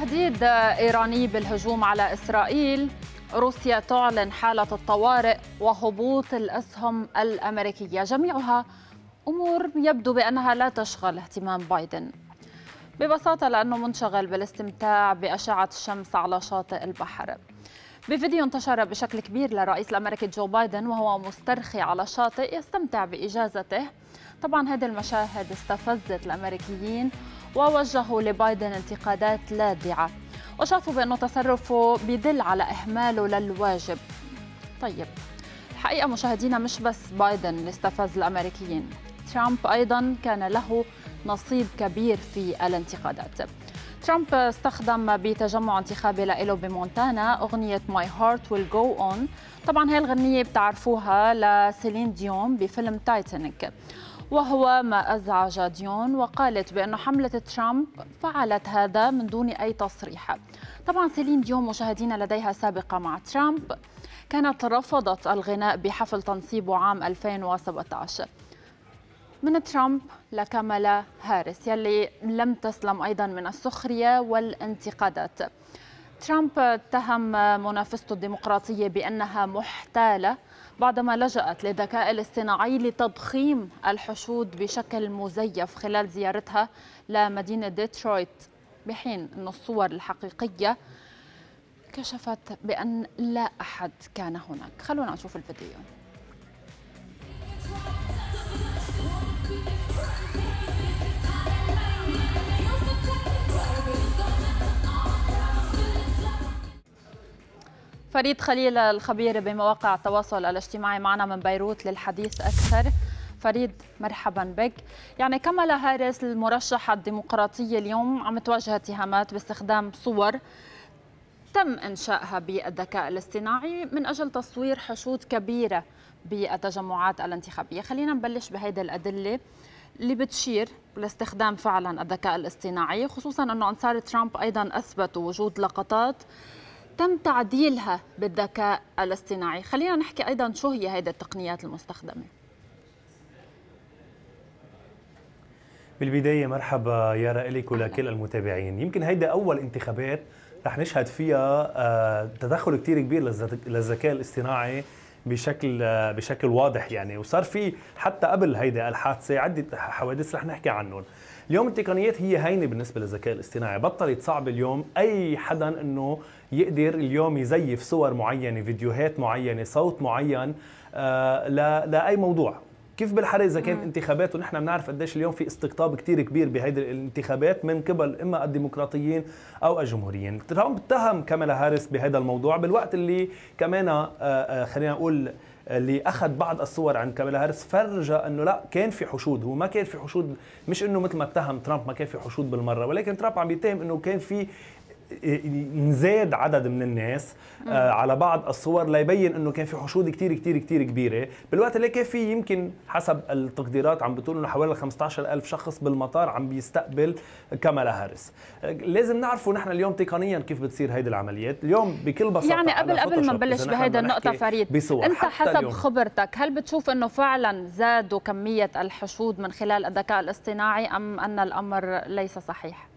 تهديد إيراني بالهجوم على إسرائيل روسيا تعلن حالة الطوارئ وهبوط الأسهم الأمريكية جميعها أمور يبدو بأنها لا تشغل اهتمام بايدن ببساطة لأنه منشغل بالاستمتاع بأشعة الشمس على شاطئ البحر بفيديو انتشر بشكل كبير للرئيس الأمريكي جو بايدن وهو مسترخي على شاطئ يستمتع بإجازته طبعا هذه المشاهد استفزت الأمريكيين ووجهوا لبايدن انتقادات لاذعة وشافوا بأنه تصرفه بدل على إهماله للواجب طيب الحقيقة مشاهدينا مش بس بايدن اللي استفز الأمريكيين ترامب أيضا كان له نصيب كبير في الانتقادات ترامب استخدم بتجمع انتخابي له بمونتانا أغنية My Heart Will Go On طبعا هاي الغنية بتعرفوها لسيلين ديون بفيلم تايتانيك وهو ما أزعج ديون وقالت بأن حملة ترامب فعلت هذا من دون أي تصريح طبعا سيلين ديون مشاهدين لديها سابقة مع ترامب كانت رفضت الغناء بحفل تنصيبه عام 2017 من ترامب لكامالا هاريس يلي لم تسلم أيضا من السخرية والانتقادات ترامب اتهم منافسته الديمقراطية بأنها محتالة بعدما لجأت للذكاء الاصطناعي لتضخيم الحشود بشكل مزيف خلال زيارتها لمدينة ديترويت بحين أن الصور الحقيقية كشفت بأن لا أحد كان هناك خلونا نشوف الفيديو فريد خليل الخبير بمواقع التواصل الاجتماعي معنا من بيروت للحديث أكثر فريد مرحبا بك يعني كمالا هاريس المرشحة الديمقراطية اليوم عم تواجه اتهامات باستخدام صور تم إنشائها بالذكاء الاصطناعي من أجل تصوير حشود كبيرة بالتجمعات الانتخابية خلينا نبلش بهيدي الأدلة اللي بتشير لاستخدام فعلا الذكاء الاصطناعي خصوصا أنه أنصار ترامب أيضا أثبتوا وجود لقطات تم تعديلها بالذكاء الاصطناعي خلينا نحكي أيضا شو هي هذه التقنيات المستخدمة بالبداية مرحبا يارا إليك ولكل المتابعين يمكن هيدا أول انتخابات رح نشهد فيها آه، تدخل كتير كبير للذكاء الاصطناعي بشكل بشكل واضح يعني وصار في حتى قبل هيدا الحادثه عده حوادث رح نحكي عنهم اليوم التقنيات هي هينه بالنسبه للذكاء الاصطناعي بطلت صعب اليوم اي حدا انه يقدر اليوم يزيف صور معينه فيديوهات معينه صوت معين آه لاي موضوع كيف بالحري اذا كانت انتخابات ونحن بنعرف قديش اليوم في استقطاب كثير كبير بهيدي الانتخابات من قبل اما الديمقراطيين او الجمهوريين ترامب اتهم كاميلا هاريس بهذا الموضوع بالوقت اللي كمان آه، آه، خلينا نقول آه، اللي اخذ بعض الصور عند كاميلا هاريس فرجى انه لا كان في حشود هو ما كان في حشود مش انه مثل ما اتهم ترامب ما كان في حشود بالمره ولكن ترامب عم يتهم انه كان في نزاد عدد من الناس آه، على بعض الصور ليبين انه كان في حشود كتير كتير كتير كبيره بالوقت اللي كان في يمكن حسب التقديرات عم بتقول انه حوالي 15 ألف شخص بالمطار عم بيستقبل كامالا هاريس آه، لازم نعرفه نحن اليوم تقنيا كيف بتصير هيدي العمليات اليوم بكل بساطه يعني قبل قبل ما نبلش بهيدا النقطه فريد بصور. انت حسب اليوم. خبرتك هل بتشوف انه فعلا زادوا كميه الحشود من خلال الذكاء الاصطناعي ام ان الامر ليس صحيح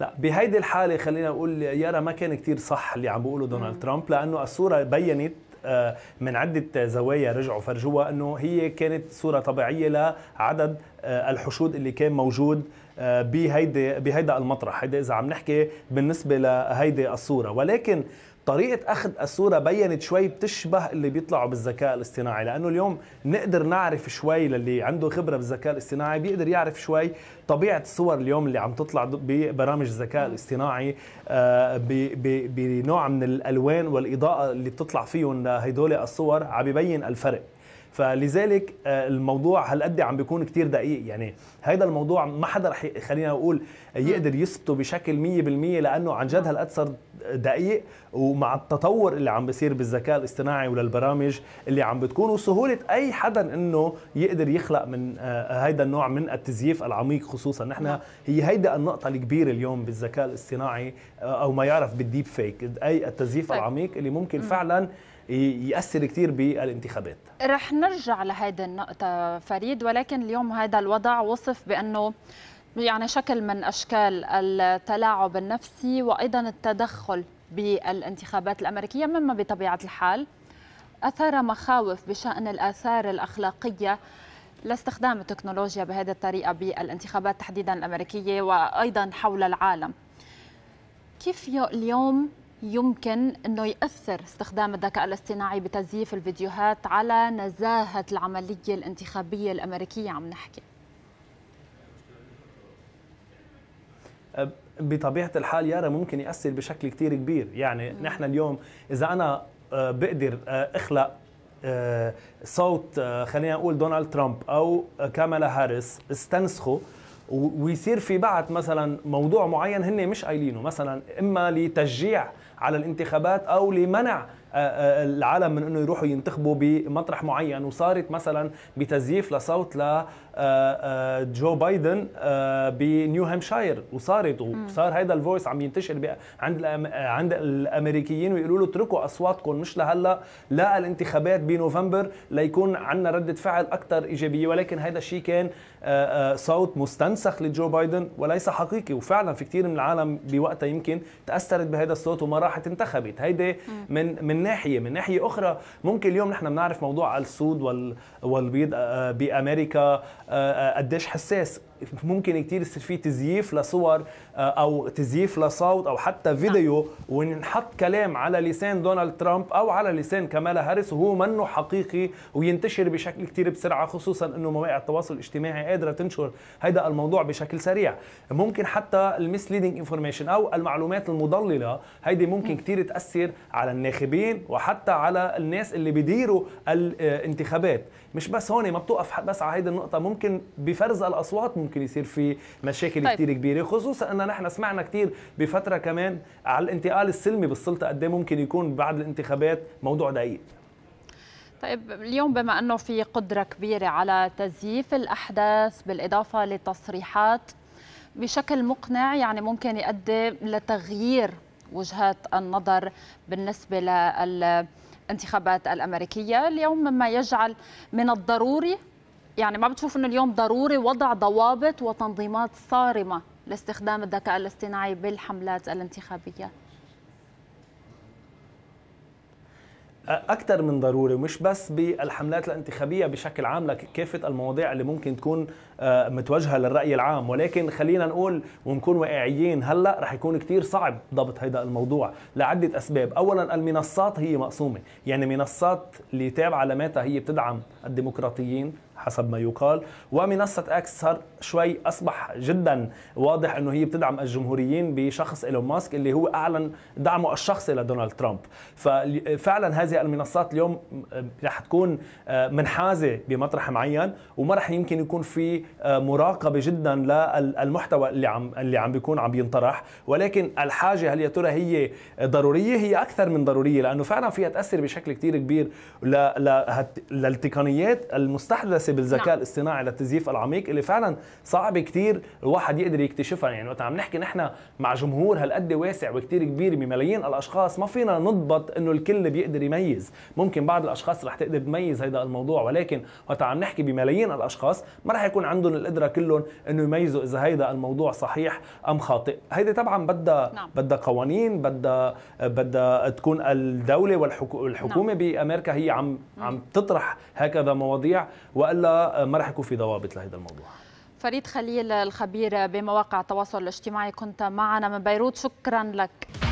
لا بهيدي الحاله خلينا نقول يارا ما كان كتير صح اللي عم بيقوله دونالد مم. ترامب لانه الصوره بينت آه، من عدة زوايا رجعوا فرجوها أنه هي كانت صورة طبيعية لعدد آه، الحشود اللي كان موجود آه، بهيدا بهيدا المطرح هيدا إذا عم نحكي بالنسبة لهيدي الصورة ولكن طريقه اخذ الصوره بينت شوي بتشبه اللي بيطلعوا بالذكاء الاصطناعي لانه اليوم نقدر نعرف شوي للي عنده خبره بالذكاء الاصطناعي بيقدر يعرف شوي طبيعه الصور اليوم اللي عم تطلع ببرامج الذكاء الاصطناعي آه، بنوع من الالوان والاضاءه اللي بتطلع فيهم هدول الصور عم ببين الفرق فلذلك آه، الموضوع هالقد عم بيكون كتير دقيق يعني هيدا الموضوع ما حدا رح خلينا نقول آه، يقدر يثبته بشكل 100% لانه عن جد هالقد صار دقيق ومع التطور اللي عم بيصير بالذكاء الاصطناعي وللبرامج اللي عم بتكون وسهوله اي حدا انه يقدر يخلق من آه، هيدا النوع من التزييف العميق خصوصا نحن نعم. هي هيدا النقطه الكبيره اليوم بالذكاء الاصطناعي او ما يعرف بالديب فيك اي التزييف العميق اللي ممكن فعلا ياثر كثير بالانتخابات رح نرجع لهيدي النقطه فريد ولكن اليوم هذا الوضع وصف بانه يعني شكل من اشكال التلاعب النفسي وايضا التدخل بالانتخابات الامريكيه مما بطبيعه الحال اثار مخاوف بشان الاثار الاخلاقيه لاستخدام التكنولوجيا بهذه الطريقه بالانتخابات تحديدا الامريكيه وايضا حول العالم كيف اليوم يمكن انه ياثر استخدام الذكاء الاصطناعي بتزييف الفيديوهات على نزاهه العمليه الانتخابيه الامريكيه عم نحكي بطبيعه الحال يارا ممكن ياثر بشكل كثير كبير يعني م. نحن اليوم اذا انا آه، بقدر آه، اخلق آه، صوت خلينا نقول دونالد ترامب او كامالا هاريس استنسخه ويصير في بعد مثلا موضوع معين هن مش قايلينه مثلا اما لتشجيع على الانتخابات او لمنع آه، آه، العالم من انه يروحوا ينتخبوا بمطرح معين وصارت مثلا بتزييف لصوت ل آه، جو بايدن بنيو هامشاير وصارت وصار هذا الفويس عم ينتشر عند عند الامريكيين ويقولوا له اتركوا اصواتكم مش لهلا لا الانتخابات بنوفمبر ليكون عندنا رده فعل اكثر ايجابيه ولكن هذا الشيء كان صوت مستنسخ لجو بايدن وليس حقيقي وفعلا في كثير من العالم بوقتها يمكن تاثرت بهذا الصوت وما راحت انتخبت هيدي من من ناحيه من ناحيه اخرى ممكن اليوم نحن بنعرف موضوع السود والبيض آه، آه، بامريكا آه، قديش حساس ممكن كتير يصير في تزييف لصور آه، او تزييف لصوت او حتى فيديو ونحط كلام على لسان دونالد ترامب او على لسان كمالا هاريس وهو منه حقيقي وينتشر بشكل كتير بسرعه خصوصا انه مواقع التواصل الاجتماعي قادره تنشر هذا الموضوع بشكل سريع ممكن حتى المسليدنج انفورميشن او المعلومات المضلله هيدي ممكن كتير تاثر على الناخبين وحتى على الناس اللي بيديروا الانتخابات آه، مش بس هون ما بتوقف بس على هيدي النقطه ممكن بفرز الاصوات ممكن يصير في مشاكل طيب. كتير كبيره خصوصا ان نحن سمعنا كتير بفتره كمان على الانتقال السلمي بالسلطه قد إيه ممكن يكون بعد الانتخابات موضوع دقيق طيب اليوم بما انه في قدره كبيره على تزييف الاحداث بالاضافه لتصريحات بشكل مقنع يعني ممكن يؤدي لتغيير وجهات النظر بالنسبه لل الانتخابات الامريكيه اليوم مما يجعل من الضروري يعني ما بتشوف انه اليوم ضروري وضع ضوابط وتنظيمات صارمه لاستخدام الذكاء الاصطناعي بالحملات الانتخابيه اكثر من ضروري ومش بس بالحملات الانتخابيه بشكل عام لكافه المواضيع اللي ممكن تكون آه، متوجهه للراي العام ولكن خلينا نقول ونكون واقعيين هلا رح يكون كثير صعب ضبط هذا الموضوع لعده اسباب اولا المنصات هي مقسومه يعني منصات اللي تابعه لماتا هي بتدعم الديمقراطيين حسب ما يقال ومنصة اكس صار شوي اصبح جدا واضح انه هي بتدعم الجمهوريين بشخص ايلون ماسك اللي هو اعلن دعمه الشخصي لدونالد ترامب ففعلا هذه المنصات اليوم رح تكون آه، منحازة بمطرح معين وما رح يمكن يكون في آه، مراقبة جدا للمحتوى اللي عم اللي عم بيكون عم ينطرح ولكن الحاجة هل يا ترى هي ضرورية هي اكثر من ضرورية لانه فعلا فيها تاثر بشكل كثير كبير للتقنيات المستحدثة الحداثه بالذكاء نعم. الاصطناعي للتزييف العميق اللي فعلا صعب كثير الواحد يقدر يكتشفها يعني وقت عم نحكي نحن مع جمهور هالقد واسع وكثير كبير بملايين الاشخاص ما فينا نضبط انه الكل بيقدر يميز ممكن بعض الاشخاص رح تقدر تميز هذا الموضوع ولكن وقت عم نحكي بملايين الاشخاص ما رح يكون عندهم القدره كلهم انه يميزوا اذا هذا الموضوع صحيح ام خاطئ هيدا طبعا بدها نعم. بدها قوانين بدها بدها تكون الدوله والحكومه نعم. بامريكا هي عم عم تطرح هكذا مواضيع والا والا ما راح يكون في ضوابط لهذا الموضوع فريد خليل الخبير بمواقع التواصل الاجتماعي كنت معنا من بيروت شكرا لك